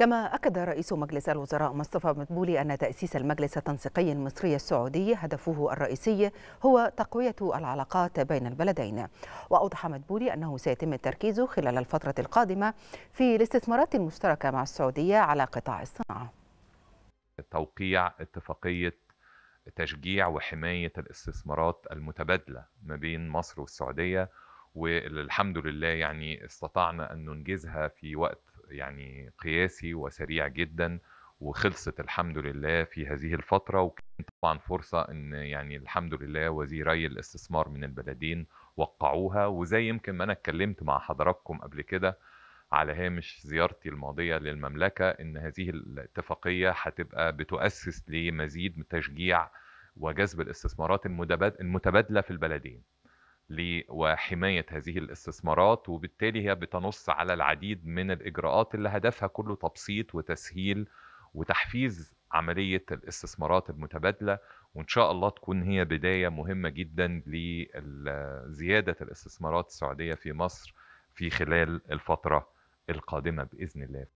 كما أكد رئيس مجلس الوزراء مصطفى مدبولي أن تأسيس المجلس التنسيقي المصري السعودي هدفه الرئيسي هو تقوية العلاقات بين البلدين وأوضح مدبولي أنه سيتم التركيز خلال الفترة القادمة في الاستثمارات المشتركة مع السعودية على قطاع الصناعة توقيع اتفاقية تشجيع وحماية الاستثمارات المتبادلة ما بين مصر والسعودية والحمد لله يعني استطعنا أن ننجزها في وقت يعني قياسي وسريع جدا وخلصت الحمد لله في هذه الفترة وكان طبعا فرصة ان يعني الحمد لله وزيري الاستثمار من البلدين وقعوها وزي يمكن ما انا اتكلمت مع حضراتكم قبل كده على هامش زيارتي الماضية للمملكة ان هذه الاتفاقية هتبقى بتؤسس لمزيد من تشجيع وجذب الاستثمارات المتبادلة في البلدين وحماية هذه الاستثمارات وبالتالي هي بتنص على العديد من الإجراءات اللي هدفها كله تبسيط وتسهيل وتحفيز عملية الاستثمارات المتبادلة وإن شاء الله تكون هي بداية مهمة جدا لزيادة الاستثمارات السعودية في مصر في خلال الفترة القادمة بإذن الله